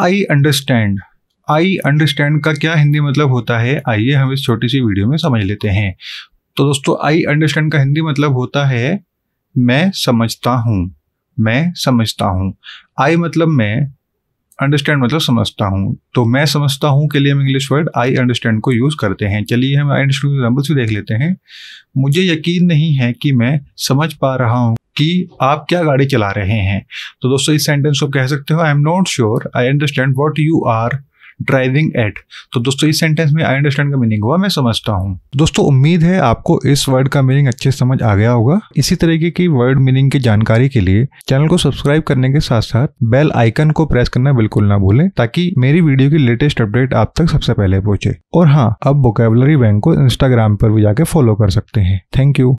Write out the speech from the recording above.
I understand I understand का क्या हिंदी मतलब होता है आइए हम इस छोटी सी वीडियो में समझ लेते हैं तो दोस्तों आई अंडरस्टैंड का हिंदी मतलब होता है मैं समझता हूँ मैं समझता हूँ आई मतलब मैं अंडरस्टैंड मतलब समझता हूँ तो मैं समझता हूँ के लिए हम इंग्लिश वर्ड आई अंडरस्टैंड को यूज़ करते हैं चलिए हम आई अंडरस्टैंड एग्जाम्पल्स भी देख लेते हैं मुझे यकीन नहीं है कि मैं समझ पा रहा हूँ कि आप क्या गाड़ी चला रहे हैं तो दोस्तों इस सेंटेंस को कह सकते हो I am not sure I understand what you are driving at तो दोस्तों इस सेंटेंस में आई अंडरस्टैंड का मीनिंग हुआ मैं समझता हूँ दोस्तों उम्मीद है आपको इस वर्ड का मीनिंग अच्छे समझ आ गया होगा इसी तरीके की वर्ड मीनिंग की जानकारी के लिए चैनल को सब्सक्राइब करने के साथ साथ बेल आइकन को प्रेस करना बिल्कुल ना भूलें ताकि मेरी वीडियो की लेटेस्ट अपडेट आप तक सबसे पहले पहुंचे और हाँ अब वोकेबलरी बैंक को इंस्टाग्राम पर भी जाके फॉलो कर सकते हैं थैंक यू